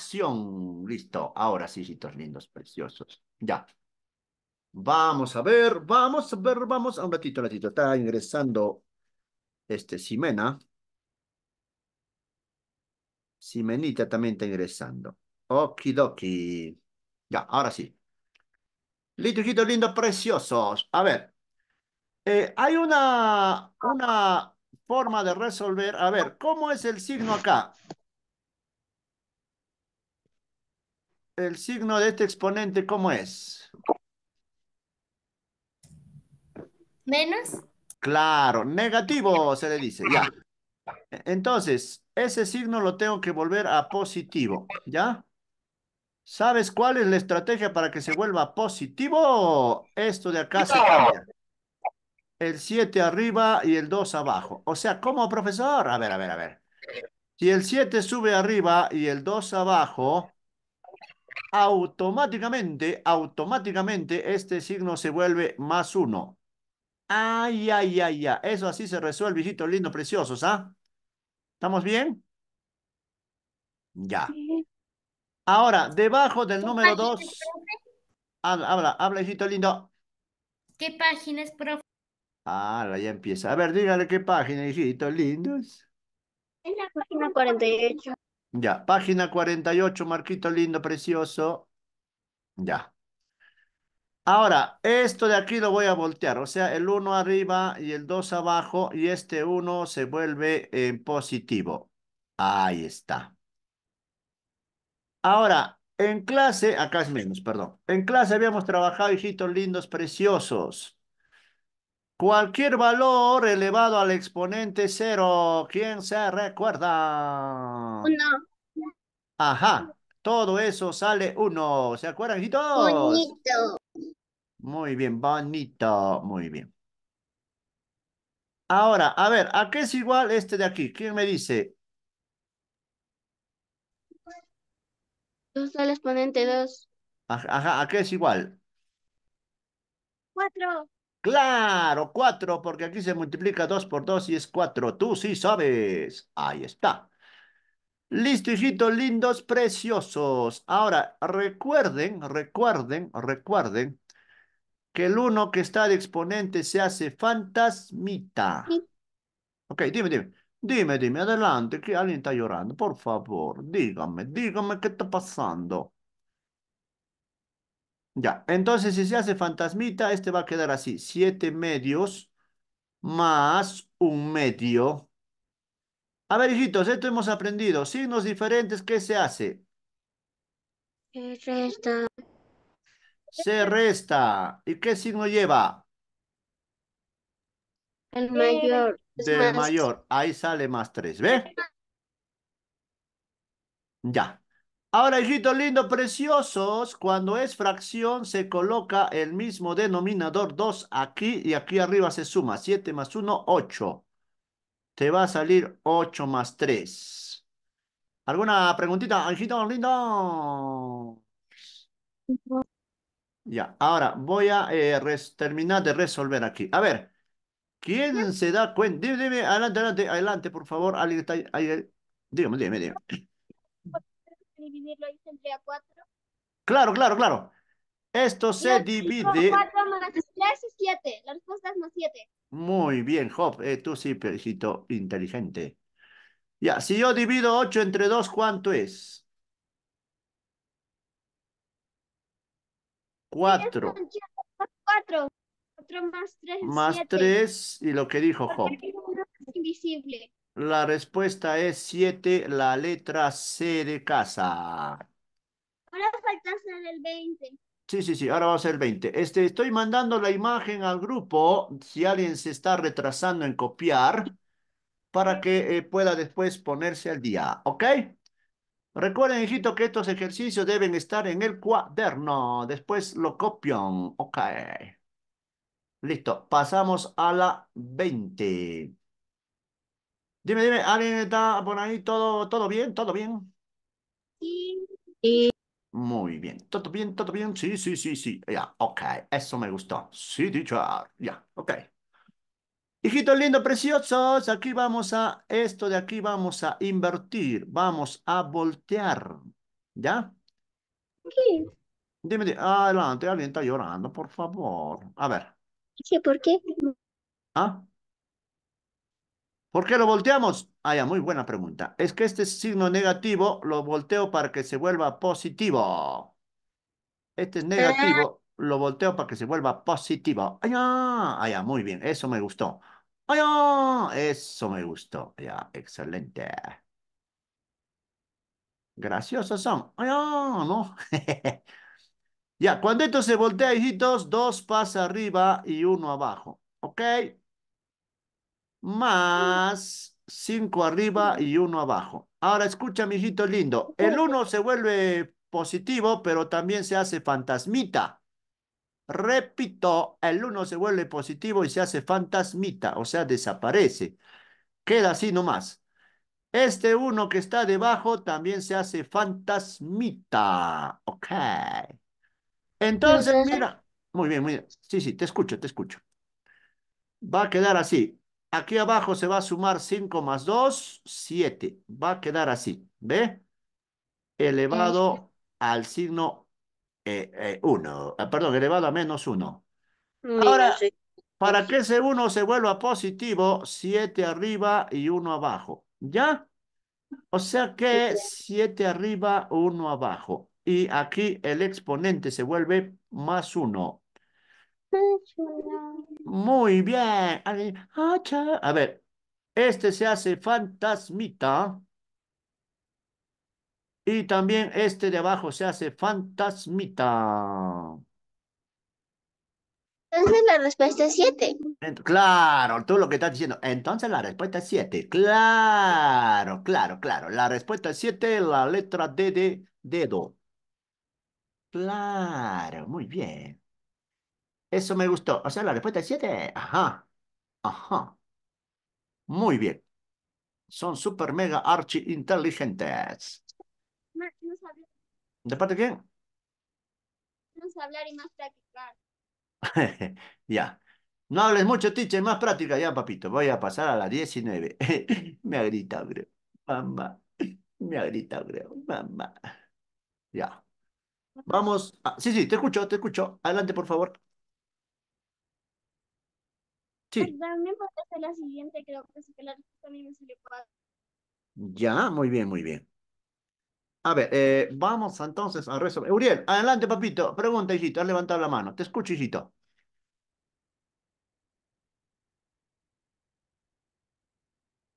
acción. Listo. Ahora sí, hijitos lindos, preciosos. Ya. Vamos a ver, vamos a ver, vamos a un ratito, un ratito. Está ingresando este Simena. Simenita también está ingresando. Okidoki. Ya, ahora sí. Listo, hijitos lindos, preciosos. A ver. Eh, hay una, una forma de resolver. A ver, ¿cómo es el signo acá? el signo de este exponente, ¿cómo es? Menos. Claro, negativo se le dice, ya. Entonces, ese signo lo tengo que volver a positivo, ¿ya? ¿Sabes cuál es la estrategia para que se vuelva positivo? Esto de acá se cambia. El 7 arriba y el 2 abajo. O sea, ¿cómo, profesor? A ver, a ver, a ver. Si el 7 sube arriba y el 2 abajo, automáticamente, automáticamente este signo se vuelve más uno. Ay, ay, ay, ay. Eso así se resuelve, hijitos lindos, preciosos, ¿ah? ¿Estamos bien? Ya. Ahora, debajo del número dos. Habla, habla, hijito lindo. ¿Qué páginas, profe? Ah, ya empieza. A ver, dígale qué página, hijitos lindos. Es la página 48. Ya, página 48, Marquito lindo, precioso. Ya. Ahora, esto de aquí lo voy a voltear, o sea, el 1 arriba y el 2 abajo y este 1 se vuelve en positivo. Ahí está. Ahora, en clase, acá es menos, perdón. En clase habíamos trabajado, hijitos lindos, preciosos. Cualquier valor elevado al exponente cero. ¿Quién se recuerda? Uno. Ajá. Todo eso sale uno. ¿Se acuerdan, hijitos? Bonito. Muy bien, bonito. Muy bien. Ahora, a ver, ¿a qué es igual este de aquí? ¿Quién me dice? Dos al exponente dos. Ajá, ¿a qué es igual? Cuatro. Claro, cuatro, porque aquí se multiplica dos por dos y es cuatro, Tú sí sabes. Ahí está. Listo, hijitos lindos, preciosos. Ahora, recuerden, recuerden, recuerden que el uno que está de exponente se hace fantasmita. Ok, dime, dime. Dime, dime, adelante, que alguien está llorando. Por favor, dígame, dígame qué está pasando. Ya, entonces si se hace fantasmita, este va a quedar así. Siete medios más un medio. A ver, hijitos, esto hemos aprendido. Signos diferentes, ¿qué se hace? Se resta. Se resta. ¿Y qué signo lleva? El mayor. El mayor. Ahí sale más tres, ¿ve? Ya. Ahora, hijitos lindos, preciosos, cuando es fracción se coloca el mismo denominador 2 aquí y aquí arriba se suma 7 más 1, 8. Te va a salir 8 más 3. ¿Alguna preguntita, hijitos lindos? Ya, ahora voy a eh, terminar de resolver aquí. A ver, ¿quién se da cuenta? Dime, dime, adelante, adelante, adelante, por favor. Alguien está ahí, dígame, dígame dividirlo ahí tendría 4. Claro, claro, claro. Esto se divide... 4 7. La respuesta es más 7. Muy bien, Job. Eh, tú sí, perjito inteligente. Ya, si yo divido 8 entre 2, ¿cuánto es? 4. 4. 4 más 3 Más 3 y lo que dijo Job. Invisible. La respuesta es 7, la letra C de casa. Ahora falta hacer el 20. Sí, sí, sí, ahora va a ser 20. Este, estoy mandando la imagen al grupo, si alguien se está retrasando en copiar, para que eh, pueda después ponerse al día, ¿ok? Recuerden, hijito, que estos ejercicios deben estar en el cuaderno, después lo copian, ok. Listo, pasamos a la 20. Dime, dime, ¿alguien está por ahí? ¿Todo, todo bien? ¿Todo bien? Sí. Muy bien. ¿Todo bien? ¿Todo bien? Sí, sí, sí, sí. Ya, yeah, ok. Eso me gustó. Sí, dicho. Ah, ya, yeah, ok. Hijitos lindos, preciosos, aquí vamos a esto de aquí, vamos a invertir, vamos a voltear. ¿Ya? Sí. Dime, dime, adelante, alguien está llorando, por favor. A ver. ¿Por qué? ¿Ah? ¿Por qué lo volteamos? Ah, ya, muy buena pregunta. Es que este signo negativo lo volteo para que se vuelva positivo. Este es negativo, eh. lo volteo para que se vuelva positivo. Ah, ya, muy bien, eso me gustó. Ah, ya, eso me gustó. Ya, excelente. Graciosos son. Ah, ya, ¿no? ya, cuando esto se voltea, hijitos, dos pasa arriba y uno abajo. ¿Ok? más cinco arriba y uno abajo. Ahora escucha, mijito lindo. El uno se vuelve positivo, pero también se hace fantasmita. Repito, el uno se vuelve positivo y se hace fantasmita, o sea, desaparece. Queda así nomás. Este uno que está debajo también se hace fantasmita. Ok. Entonces, mira. Muy bien, muy bien. Sí, sí, te escucho, te escucho. Va a quedar así. Aquí abajo se va a sumar 5 más 2, 7. Va a quedar así, ¿ve? Elevado eh. al signo 1. Eh, eh, ah, perdón, elevado a menos 1. Ahora, para que ese 1 se vuelva positivo, 7 arriba y 1 abajo. ¿Ya? O sea que 7 arriba, 1 abajo. Y aquí el exponente se vuelve más 1. Muy bien. A ver, este se hace fantasmita. Y también este de abajo se hace fantasmita. Entonces la respuesta es siete Claro, tú lo que estás diciendo. Entonces la respuesta es siete Claro, claro, claro. La respuesta es siete, la letra D de dedo. Claro, muy bien. Eso me gustó. O sea, la respuesta es 7. Ajá. Ajá. Muy bien. Son super mega archi inteligentes. ¿De parte de quién? Vamos a hablar y más practicar. ya. No hables mucho, Tiche. más práctica. Ya, papito, voy a pasar a las 19. me ha gritado, creo. Mamá. Me ha gritado, creo. Mamá. Ya. Vamos. Sí, sí, te escucho, te escucho. Adelante, por favor. Sí. También pues, la siguiente, creo pues, que la me salió Ya, muy bien, muy bien. A ver, eh, vamos entonces a resolver. Uriel, adelante, papito. Pregunta, Hijito. Has levantado la mano. Te escucho, Hijito.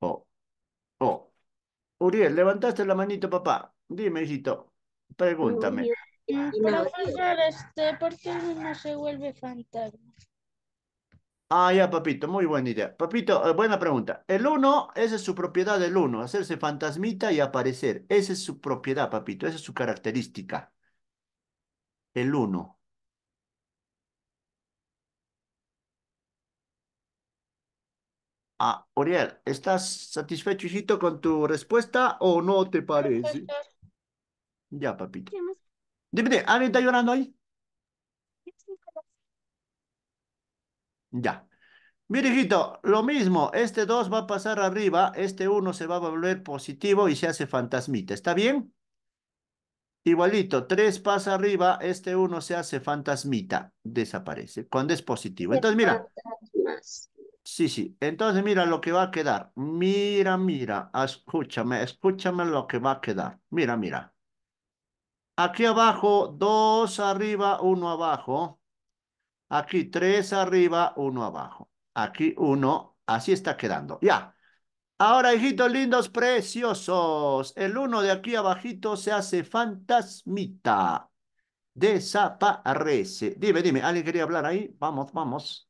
Oh. Oh. Uriel, levantaste la manito, papá. Dime, Hijito. Pregúntame. profesor, este, ¿por qué no se vuelve fantasma? Ah, ya, papito, muy buena idea. Papito, eh, buena pregunta. El uno, esa es su propiedad del uno. hacerse fantasmita y aparecer. Esa es su propiedad, papito, esa es su característica. El uno. Ah, Oriel, ¿estás satisfecho, con tu respuesta o no te parece? Ya, papito. Dime, ¿alguien está llorando ahí? Ya. hijito, lo mismo, este 2 va a pasar arriba, este 1 se va a volver positivo y se hace fantasmita, ¿está bien? Igualito, 3 pasa arriba, este 1 se hace fantasmita, desaparece, cuando es positivo. Entonces, mira. Sí, sí, entonces mira lo que va a quedar. Mira, mira, escúchame, escúchame lo que va a quedar. Mira, mira. Aquí abajo, 2 arriba, 1 abajo. Aquí tres arriba, uno abajo. Aquí uno, así está quedando. Ya. Ahora, hijitos lindos, preciosos. El uno de aquí abajito se hace fantasmita. Desaparece. Dime, dime, ¿alguien quería hablar ahí? Vamos, vamos.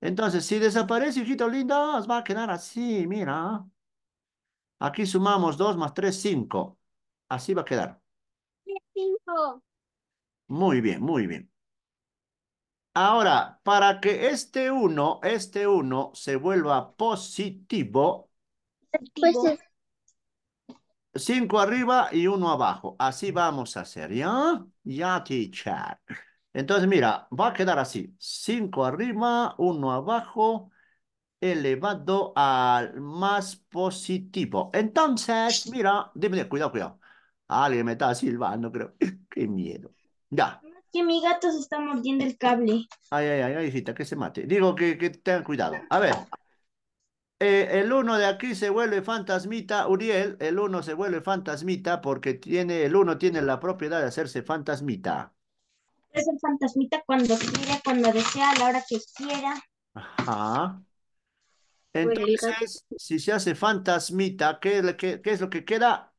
Entonces, si desaparece, hijitos lindos, va a quedar así, mira. Aquí sumamos dos más tres, cinco. Así va a quedar. cinco. Muy bien, muy bien. Ahora, para que este uno, este uno se vuelva positivo, pues Cinco arriba y uno abajo. Así vamos a hacer, ¿ya? Ya, teacher. Entonces, mira, va a quedar así. Cinco arriba, uno abajo, elevado al más positivo. Entonces, pues mira, dime, cuidado, cuidado. Alguien me está silbando, creo. Qué miedo. Ya que mi gato se está mordiendo el cable. Ay, ay, ay, hijita, que se mate. Digo que, que tengan cuidado. A ver. Eh, el uno de aquí se vuelve fantasmita, Uriel, el uno se vuelve fantasmita porque tiene, el uno tiene la propiedad de hacerse fantasmita. Es fantasmita cuando quiera, cuando desea, a la hora que quiera. Ajá. Entonces, si se hace fantasmita, qué es lo que queda?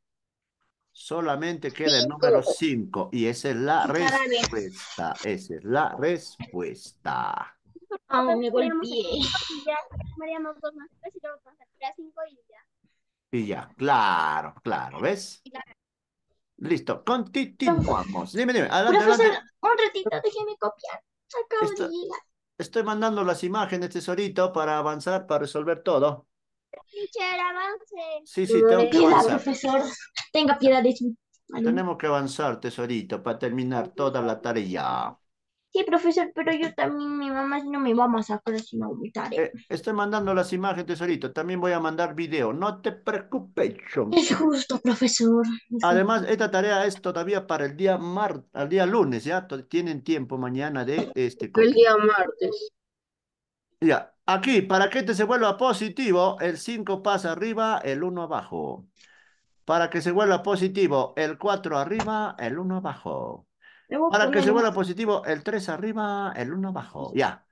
Solamente queda el número 5 y esa es la respuesta. Esa es la respuesta. Oh, me golpeé. Y ya, claro, claro, ¿ves? Listo, continuamos. Dime, dime, adelante, adelante. un ratito, déjeme copiar. Acabo de ir. Estoy mandando las imágenes, tesorito, para avanzar, para resolver todo. Sí, sí, tengo que avanzar. profesor, tenga piedad de su... Tenemos que avanzar, tesorito, para terminar toda la tarea. Sí, profesor, pero yo también, mi mamá no me va a masacrar si no tarea. Eh, estoy mandando las imágenes, tesorito. También voy a mandar video. No te preocupes, Es justo, profesor. Además, esta tarea es todavía para el día mar, al día lunes, ¿ya? Tienen tiempo mañana de este... El día martes. Ya, aquí, para que este se vuelva positivo, el 5 pasa arriba, el 1 abajo. Para que se vuelva positivo, el 4 arriba, el 1 abajo. Para que se vuelva positivo, el 3 arriba, el 1 abajo. Ya.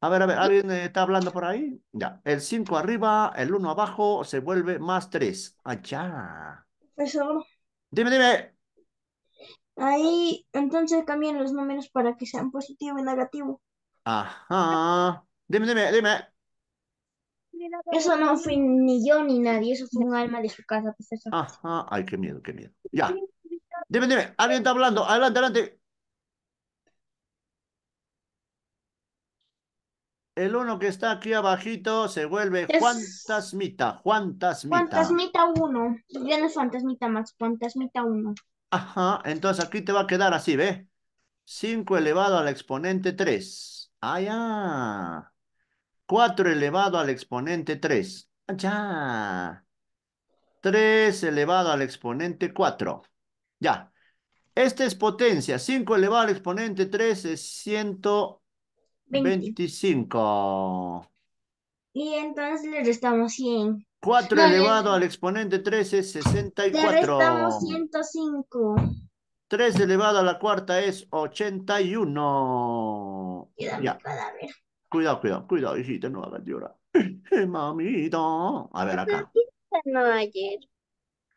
A ver, a ver, ¿alguien eh, está hablando por ahí? Ya. El 5 arriba, el 1 abajo, se vuelve más 3. Allá. Eso. Dime, dime. Ahí, entonces cambian los números para que sean positivo y negativo. Ajá. Dime, dime, dime. Eso no fui ni yo ni nadie, eso fue un alma de su casa, Ajá, ay, qué miedo, qué miedo. Ya. Dime, dime. alguien está hablando. Adelante, adelante. El uno que está aquí abajito se vuelve ¿Cuántas Juan ¿Cuántas Juan uno. uno? Ya no es Fantasmita Max, Ajá, entonces aquí te va a quedar así, ¿ve? 5 elevado al exponente 3. Ah, ya. 4 elevado al exponente 3. Ya. 3 elevado al exponente 4. Ya. Esta es potencia. 5 elevado al exponente 3 es 125. Y entonces le restamos 100. 4 elevado al exponente 3 es 64. Le restamos 105. 3 elevado a la cuarta es 81. Queda ya. cadáver. Cuidado, cuidado, cuidado, hijita, no hagas llorar. Eh, mamita. A ver acá.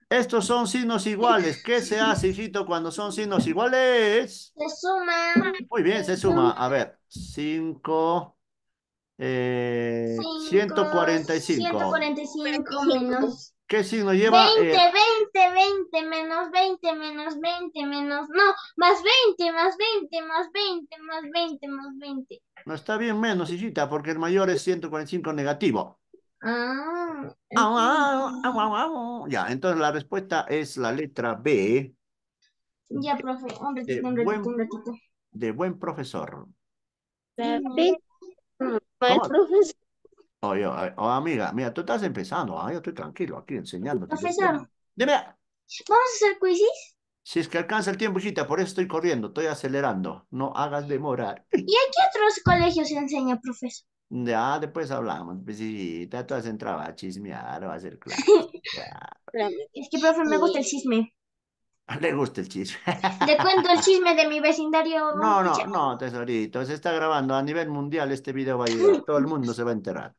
Estos son signos iguales. ¿Qué se hace, hijito, cuando son signos iguales? Se suma. Muy bien, se suma. A ver, 5, 145. 145 menos ¿Qué signo lleva? 20, 20, 20, menos 20, menos 20, menos... No, más 20, más 20, más 20, más 20, más 20. No está bien menos, hijita, porque el mayor es 145 negativo. Ah, ah, ah, ah, ya, entonces la respuesta es la letra B. Ya, profe, un de buen, un De buen profesor. ¿Cómo? profesor. Oye, oh, amiga, mira, tú estás empezando, ah, yo estoy tranquilo aquí enseñando. Profesor. Dime. ¿Vamos a hacer quizzes? Si es que alcanza el tiempo, hijita, por eso estoy corriendo, estoy acelerando. No hagas demorar. ¿Y a qué otros colegios se enseña, profesor? Ya, después hablamos. Pues, tú has entrado a chismear o a hacer es que, profe, me gusta el chisme. Le gusta el chisme. te cuento el chisme de mi vecindario. No, no, no, tesorito. Se está grabando a nivel mundial este video, va a ir. Todo el mundo se va a enterrar.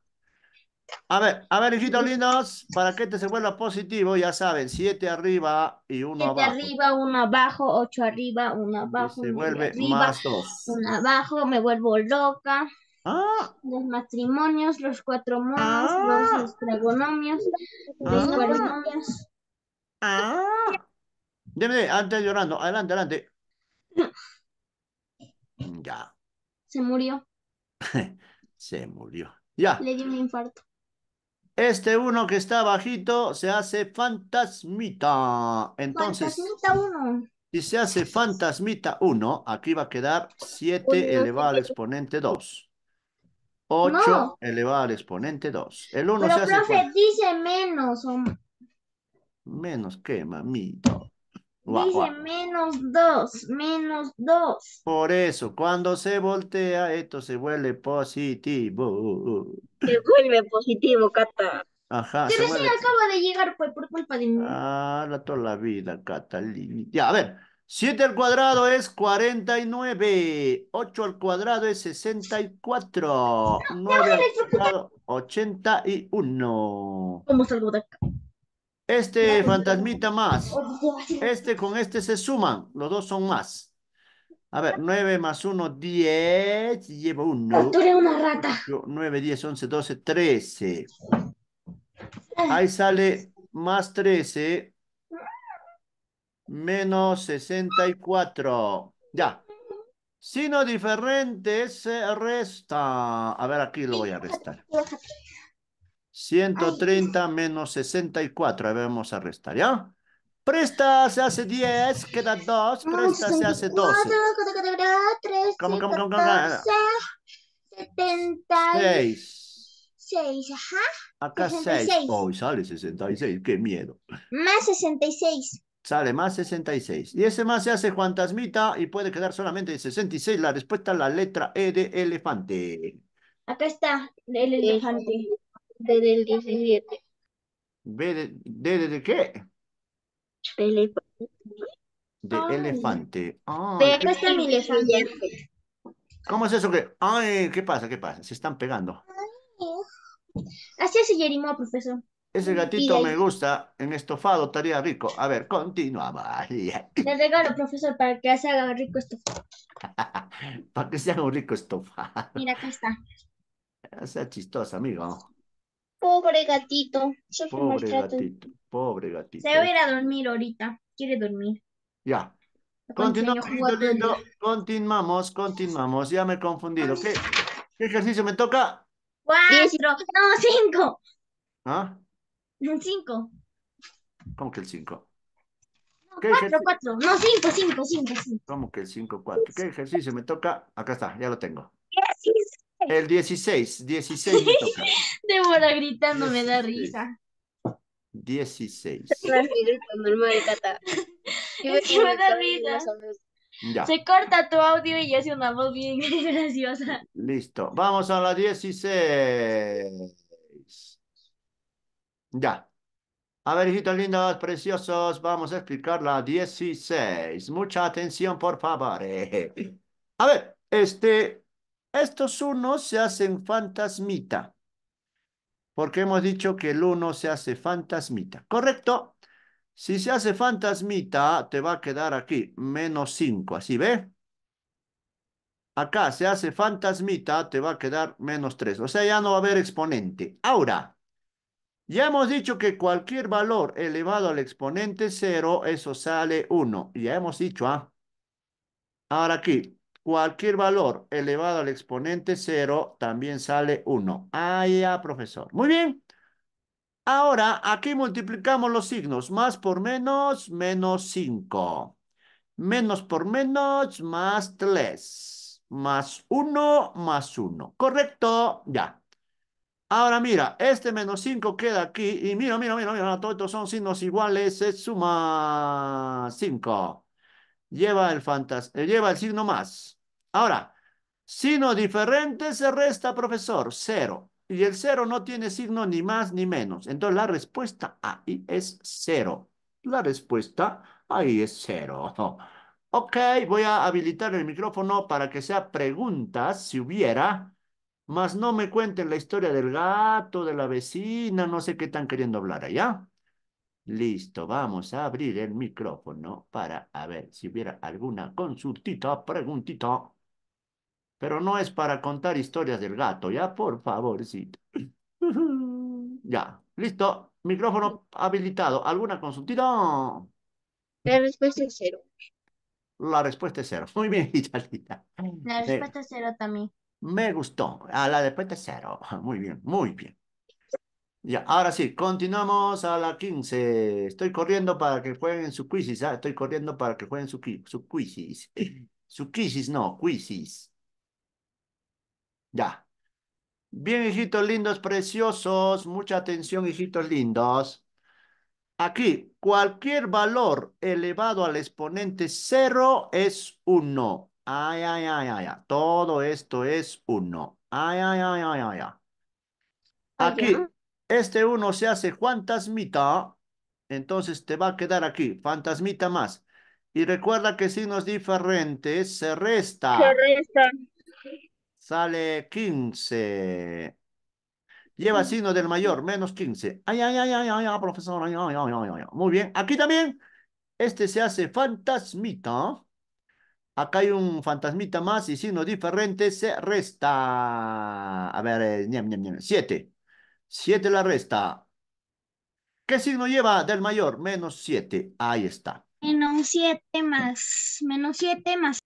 A ver, a ver, hijitos lindos, para que te este se vuelva positivo, ya saben, siete arriba y uno abajo. siete arriba, uno abajo, ocho arriba, uno abajo. se vuelve arriba, más dos. Uno abajo, me vuelvo loca. Ah. Los matrimonios, los cuatro monos, ah. los tragonomios, los ah. ah. Deme, antes llorando, adelante, adelante. ya. Se murió. se murió. Ya. Le dio un infarto. Este uno que está bajito se hace fantasmita. Entonces, fantasmita uno. si se hace fantasmita 1, aquí va a quedar 7 elevado al exponente 2. 8 elevado al exponente 2. El 1 se hace... Pero, profe, dice menos. ¿Menos qué, mamito? dice Dije wow. menos dos, menos dos. Por eso, cuando se voltea, esto se vuelve positivo. Se vuelve positivo, Cata. Ajá. Que recién acaba de llegar, pues, por culpa de mí. Ah, la toda la vida, Catalina. Ya, a ver. 7 al cuadrado es 49. 8 al cuadrado es 64. 9 al cuadrado, 81. ¿Cómo salgo de acá? Este fantasmita más. Este con este se suman. Los dos son más. A ver, 9 más 1, 10. Llevo 1. Tú una rata. 9, 10, 11, 12, 13. Ahí sale más 13. Menos 64. Ya. Sino diferente se resta. A ver, aquí lo voy a restar. 130 menos 64. Ahí vamos a restar, ¿ya? Presta se hace 10, queda 2. Ah, Presta se hace 12. ¿Cómo, ¿Cómo, cómo, cómo, 76. 6, ajá. Acá 6. Hoy oh, sale 66, qué miedo. Más 66. Sale más 66. Y ese más se hace fantasmita y puede quedar solamente 66. La respuesta es la letra E de elefante. Acá está el elefante desde el 17. de, de, de qué? De elefante. De elefante. elefante. Este ¿Cómo es eso que? Ay, ¿qué pasa? ¿Qué pasa? Se están pegando. Así es, Yerimo, profesor. Ese gatito me gusta, en estofado estaría rico. A ver, continuamos. Le regalo, profesor, para que se haga rico estofado. para que se haga un rico estofado. Mira, acá está. Sea chistosa, amigo. Pobre gatito. pobre gatito, pobre gatito. Se va a ir a dormir ahorita. Quiere dormir. Ya. Continuamos, Continuamos, continuamos. Ya me he confundido. ¿Qué, ejercicio me toca? Cuatro. No, cinco. ¿Ah? cinco. ¿Cómo que el cinco? cuatro, cuatro. No, cinco, cinco, cinco. ¿Cómo que el cinco, cuatro? ¿Qué ejercicio me toca? Acá está, ya lo tengo. El 16, 16 de gritando, me da risa. 16. me da risa. Se corta tu audio y hace una voz bien graciosa. Listo. Vamos a la 16. Ya. A ver, hijitos lindos, preciosos, vamos a explicar la 16. Mucha atención, por favor. Eh. A ver, este, estos unos se hacen fantasmita, porque hemos dicho que el uno se hace fantasmita, ¿correcto? Si se hace fantasmita, te va a quedar aquí, menos 5, ¿así ve? Acá se hace fantasmita, te va a quedar menos 3. O sea, ya no va a haber exponente. Ahora, ya hemos dicho que cualquier valor elevado al exponente 0, eso sale 1. Ya hemos dicho, ¿ah? Ahora aquí, Cualquier valor elevado al exponente 0 también sale 1. Ah, ya, profesor. Muy bien. Ahora, aquí multiplicamos los signos. Más por menos, menos 5. Menos por menos, más 3. Más 1, más 1. ¿Correcto? Ya. Ahora mira, este menos 5 queda aquí. Y mira, mira, mira, mira. Todos estos son signos iguales. Se suma 5. Eh, lleva el signo más. Ahora, signo diferente se resta, profesor, cero. Y el cero no tiene signo ni más ni menos. Entonces la respuesta ahí es cero. La respuesta ahí es cero. Ok, voy a habilitar el micrófono para que sea preguntas, si hubiera. Más no me cuenten la historia del gato, de la vecina, no sé qué están queriendo hablar allá. Listo, vamos a abrir el micrófono para ver si hubiera alguna consultita, preguntita. Pero no es para contar historias del gato, ya, por favorcito. ya, listo. Micrófono habilitado. ¿Alguna consultita? La respuesta es cero. La respuesta es cero. Muy bien, Gitalita. La eh, respuesta es cero también. Me gustó. A ah, la respuesta es cero. Muy bien, muy bien. Ya, ahora sí, continuamos a la 15. Estoy corriendo para que jueguen su quizis. ¿eh? Ah, estoy corriendo para que jueguen su, su Su quizis, no, quizis. Ya. Bien, hijitos lindos, preciosos. Mucha atención, hijitos lindos. Aquí, cualquier valor elevado al exponente cero es uno. Ay, ay, ay, ay, ay. Todo esto es uno. Ay, ay, ay, ay, ay, Aquí, este uno se hace fantasmita. Entonces te va a quedar aquí, fantasmita más. Y recuerda que signos diferentes se resta. Se resta. Sale 15. Lleva signo del mayor, menos 15. Ay, ay, ay, ay, ay, profesor. Muy bien. Aquí también, este se hace fantasmita. Acá hay un fantasmita más y signo diferente se resta. A ver, eh, Siete. Siete la resta. ¿Qué signo lleva del mayor? Menos siete. Ahí está. Menos siete más. Menos siete más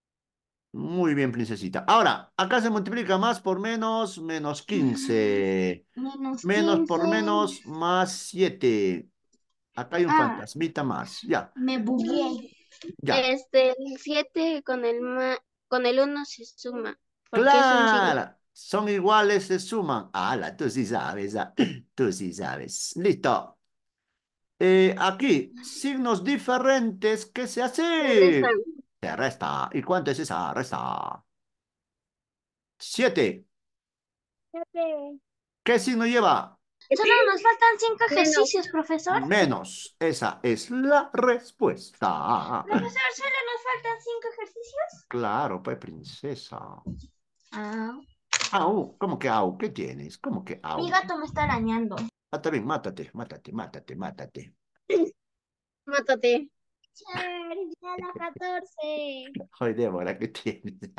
muy bien, princesita. Ahora, acá se multiplica más por menos, menos 15. Menos, por menos, más 7. Acá hay un ah. fantasmita más. Ya. Me bugué. Ya. Este, el 7 con el con el 1 se suma. Claro. Son, iguales, se suman. Ala, tú sí sabes. Ah, tú sí sabes. Listo. Eh, aquí, signos diferentes, ¿qué se hace? Te resta. ¿Y cuánto es esa resta? Siete. Siete. ¿Qué signo lleva? Solo nos faltan cinco ejercicios, profesor. Menos. Esa es la respuesta. Profesor, ¿solo nos faltan cinco ejercicios? Claro, pues, princesa. Ah. Au, ¿cómo que au? ¿Qué tienes? ¿Cómo que au? Mi gato me está arañando. Ah, también, mátate, mátate, mátate, mátate. mátate. Ya, ya las 14. que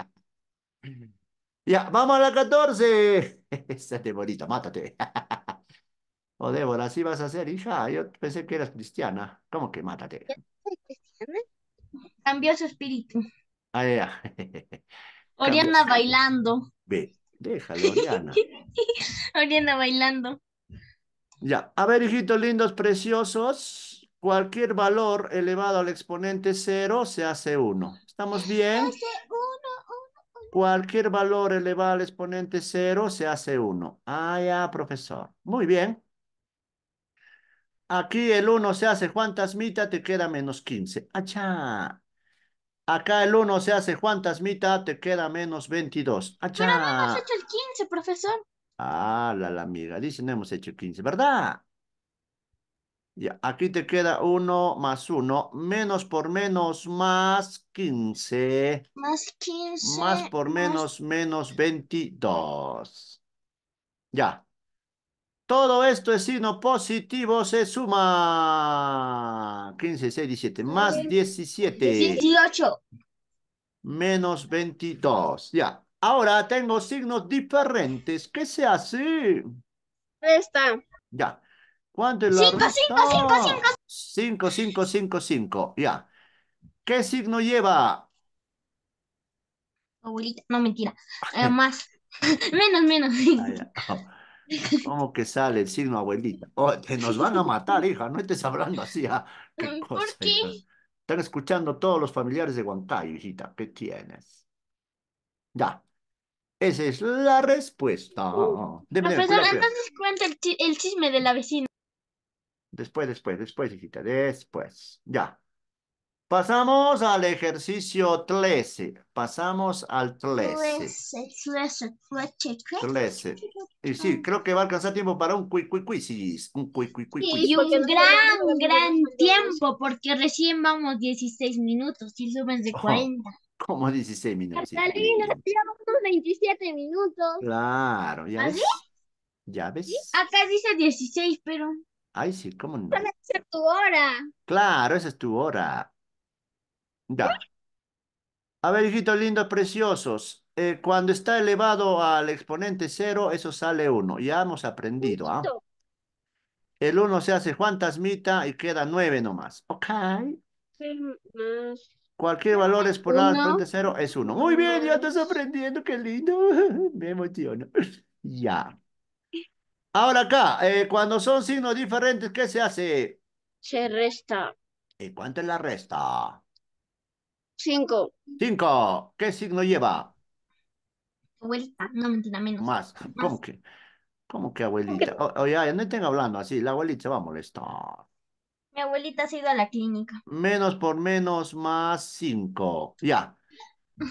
Ya, vamos a la 14. Esa bonita, mátate. O oh, Débora, así vas a ser, hija. Yo pensé que eras cristiana. ¿Cómo que mátate? Cambió su espíritu. Ah, ya. Oriana bailando. Ve, déjalo, Oriana. Oriana bailando. Ya, a ver, hijitos lindos, preciosos cualquier valor elevado al exponente 0 se hace 1. ¿Estamos bien? Cualquier valor elevado al exponente 0 se hace 1. Ah, ya, profesor. Muy bien. Aquí el 1 se hace cuántas mitas, te queda menos 15. ¡Achá! Acá el 1 se hace cuántas mitas, te queda menos 22. ¡Achá! Pero no hemos hecho el 15, profesor. Ah, la, la amiga, dice no hemos hecho 15, ¿verdad? Ya, aquí te queda 1 más 1, menos por menos, más 15. Más 15. Más por menos, menos 22. Ya. Todo esto es signo positivo, se suma. 15, 6, 17, más 17. 18. Menos 22, ya. Ahora tengo signos diferentes. ¿Qué se hace? Ahí están Ya. 5, 5, 5, 5, 5, 5, 5, 5, cinco. Cinco, Ya. ¿Qué signo lleva? Abuelita, no mentira. Eh, más. menos, menos. Ah, ¿Cómo que sale el signo abuelita? Oh, te nos van a matar, hija, no estés hablando así. Ah. ¿Por qué? Están escuchando todos los familiares de Huancayo, hijita. ¿Qué tienes? Ya. Esa es la respuesta. Uh, Deme, ah, profesor, entonces cuenta el chisme de la vecina. Después, después, después, hijita, después. Ya. Pasamos al ejercicio 13. Pasamos al 13. 13, 13, Y sí, ah. creo que va a alcanzar tiempo para un cuic, cuic. Sí, Un cuic, cuic, cuic. Y un gran, gran tiempo, porque recién vamos 16 minutos y suben de 40. Oh, ¿Cómo 16 minutos? Catalina, llevamos 27 minutos. Claro, ya ¿Ah, ves. ¿Ya ves? Acá dice 16, pero... Ay, sí, ¿cómo no? tu hora. Claro, esa es tu hora. Ya. A ver, hijitos lindos, preciosos. Eh, cuando está elevado al exponente cero, eso sale uno. Ya hemos aprendido, ¿ah? El uno se hace mitas y queda nueve nomás. Ok. Cualquier valor al exponente cero es uno. Muy bien, ya estás aprendiendo, qué lindo. Me emociono. ya. Ahora acá, eh, cuando son signos diferentes, ¿qué se hace? Se resta. ¿Y cuánto es la resta? Cinco. Cinco. ¿Qué signo lleva? Abuelita. no mentira, menos. Más. ¿Cómo que? ¿Cómo que abuelita? Oye, no estén hablando así, la abuelita se va a molestar. Mi abuelita ha ido a la clínica. Menos por menos más cinco. Ya.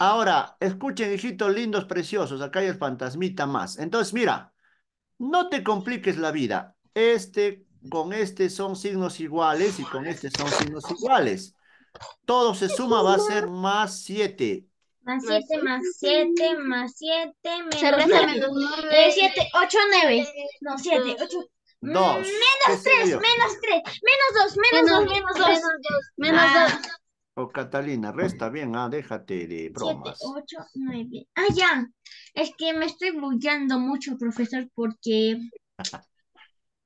Ahora, escuchen, hijitos lindos, preciosos. Acá hay el fantasmita más. Entonces, mira, no te compliques la vida. Este con este son signos iguales y con este son signos iguales. Todo se suma, va a ser más 7. Más 7, más 7, más 7, menos 9. 7, 8, 9. No, 7, 8. 2. Menos 3, menos 3, menos 2, menos 2, menos 2. Menos 2. O Catalina, resta bien, ah, déjate de bromas. Siete, 8, 9. Ah, ya. Es que me estoy bullando mucho, profesor, porque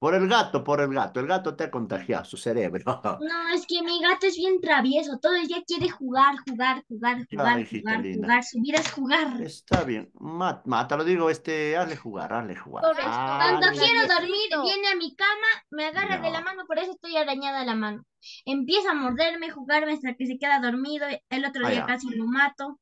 Por el gato, por el gato. El gato te ha contagiado su cerebro. No, es que mi gato es bien travieso. Todo el día quiere jugar, jugar, jugar, jugar, jugar, jugar. Su vida jugar. Está bien. Mata, lo digo, este, hazle jugar, hazle jugar. Cuando quiero dormir, viene a mi cama, me agarra de la mano, por eso estoy arañada la mano. Empieza a morderme, jugarme hasta que se queda dormido. El otro ah, día casi lo mato.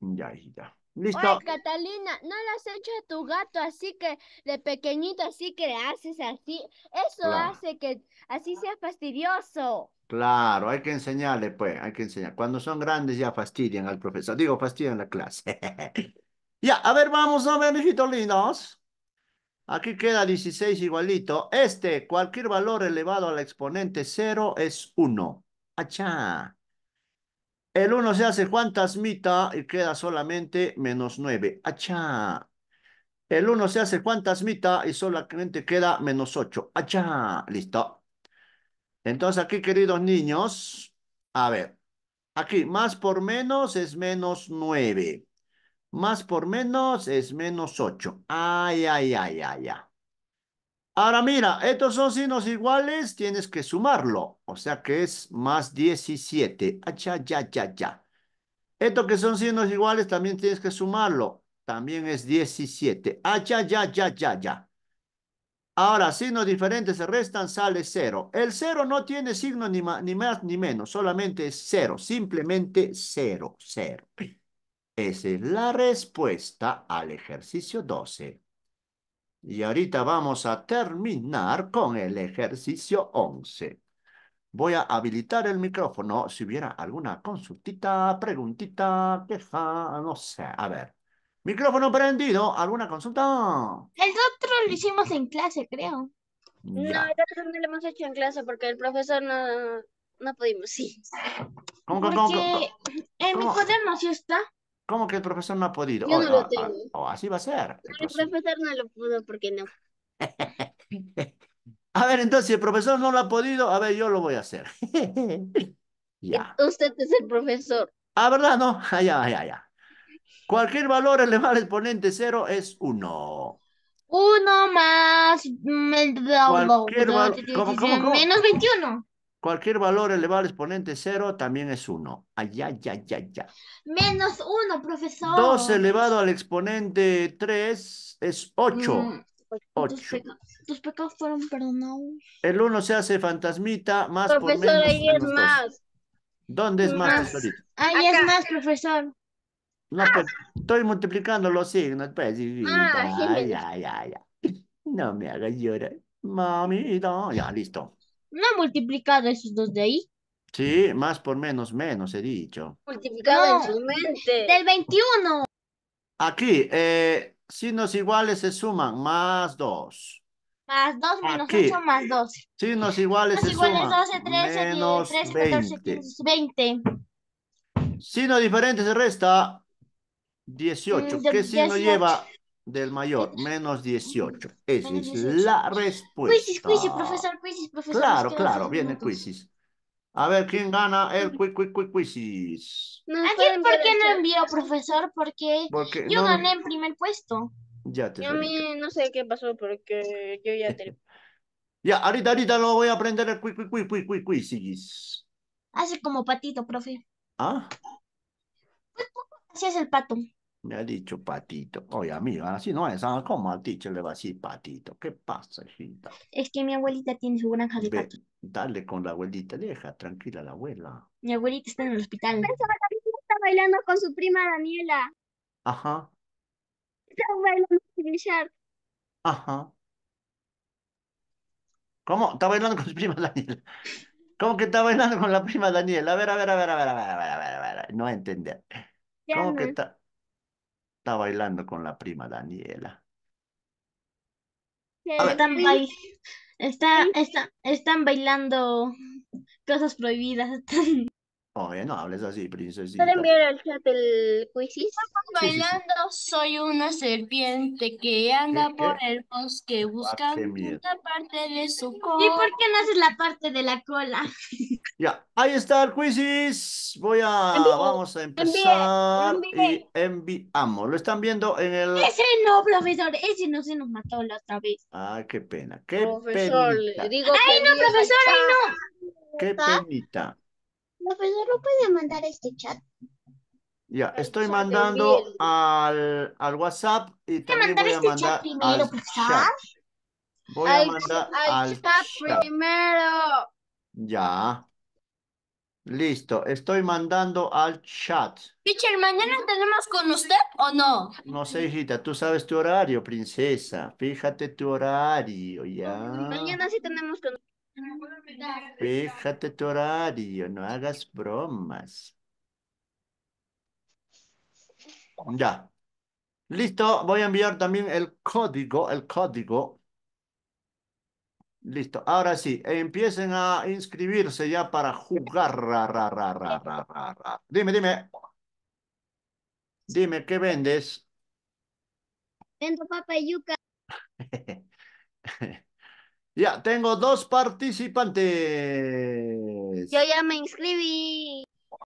Ya, ya. Listo. Catalina, no las has hecho a tu gato así que de pequeñito, así que le haces así. Eso hace que así sea fastidioso. Claro, hay que enseñarle, pues, hay que enseñar. Cuando son grandes ya fastidian al profesor. Digo, fastidian la clase. ya, a ver, vamos a ver, hijitos lindos. Aquí queda 16 igualito. Este, cualquier valor elevado al exponente 0 es 1. Achá. El 1 se hace cuántas mitas y queda solamente menos 9. ¡Achá! El 1 se hace cuántas mitas y solamente queda menos 8. Acha. Listo. Entonces aquí, queridos niños, a ver. Aquí, más por menos es menos 9. Más por menos es menos 8. Ay, ay, ay, ay, ay. Ahora mira, estos son signos iguales, tienes que sumarlo. O sea que es más 17. Ya, ya, ya, ya. Estos que son signos iguales también tienes que sumarlo. También es 17. Ya, ya, ya, ya, ya. Ahora, signos diferentes se restan, sale 0. El 0 no tiene signo ni, ni más ni menos, solamente es 0. Simplemente 0, 0. Esa es la respuesta al ejercicio 12. Y ahorita vamos a terminar con el ejercicio 11. Voy a habilitar el micrófono si hubiera alguna consultita, preguntita, queja, no sé. A ver. Micrófono prendido, ¿alguna consulta? El otro lo hicimos en clase, creo. No, el otro no lo hemos hecho en clase porque el profesor no, no pudimos, sí. ¿Cómo, porque cómo, en mi cuaderno está. ¿Cómo que el profesor no ha podido? Yo oh, no lo ah, tengo. Oh, así va a ser. el profesor... no lo pudo porque no. a ver, entonces, si el profesor no lo ha podido, a ver, yo lo voy a hacer. ya. Usted es el profesor. Ah, ¿verdad? No. Ah, ya, ya, ya. Cualquier valor elevado al exponente cero es uno. Uno más. Menos 21. Cualquier valor elevado al exponente 0 también es 1. Ay, ay, ay, ay, ay. Menos 1, profesor. 2 elevado al exponente 3 es 8. Mm, tus, pecados fueron perdonados. El 1 se hace fantasmita, más profesor, por menos. ahí es más. ¿Dónde es más, más profesor? Ahí es más, profesor. No, ah. estoy multiplicando los signos. Pues, ah, ay, ay, ay, No me hagas llorar. Mami, Ya, listo. No he multiplicado esos dos de ahí. Sí, más por menos, menos he dicho. Multiplicado no, en su mente. Del 21. Aquí, eh, signos iguales se suman, más 2. Más 2 menos Aquí. 8 más 12. Signos iguales signos se iguales suman. 12, 13, menos 13, 14, 15, 20. Signos diferentes se resta 18. Mm, ¿Qué signo lleva del mayor, menos 18. Esa es la respuesta. Quizis, quizis, profesor, quizis, profesor. Claro, claro, viene quizis. A ver, ¿quién gana el quiz, quiz, No, ¿A por qué no envió, profesor? Porque, yo gané en primer puesto. Ya te Yo a mí no sé qué pasó porque yo ya te... ya, ahorita, ahorita lo voy a aprender el quiz, quiz, Hace como patito, profe. ¿Ah? Así es pues, el pato. Me ha dicho patito. Oye, amigo así no es. Ah, ¿Cómo maldito dicho? Le va a decir patito. ¿Qué pasa, hijita? Es que mi abuelita tiene su granja de Dale con la abuelita, deja tranquila la abuela. Mi abuelita está en el hospital. está bailando con su prima Daniela. Ajá. Está bailando con Ajá. ¿Cómo? Está bailando con su prima Daniela. ¿Cómo que está bailando con la prima Daniela? A ver, a ver, a ver, a ver, a ver, a ver, a ver, No entender. ¿Cómo que está? está bailando con la prima Daniela. Están, están bailando cosas prohibidas. no hables así, princesita. ¿Pueden enviar el chat el estamos Bailando, soy una serpiente que anda por el bosque ah, buscando una parte de su cola. ¿Y por qué no haces la parte de la cola? ya, ahí está el quizis Voy a, vamos a empezar y enviamos. Lo están viendo en el... Ese no, profesor, ese no se nos mató la otra vez. Ah, qué pena, qué Profesor, Ay, no, profesor, ay, no. Qué penita. Profesor, ¿lo puede mandar este chat? Ya, estoy pues, mandando al, WhatsApp y también voy a mandar este chat primero, al chat. Voy a mandar al, chat primero. Ya. Listo, estoy mandando al chat. Teacher, ¿mañana tenemos con usted o no? No sé, hijita, tú sabes tu horario, princesa. Fíjate tu horario, ya. Mañana sí tenemos con usted. Fíjate tu horario, no hagas bromas. Ya. Listo, voy a enviar también el código, el código. Listo, ahora sí, empiecen a inscribirse ya para jugar. Ra, dime, dime. Dime, ¿qué vendes? Vendo papa y Ya, tengo dos participantes. Yo ya me inscribí.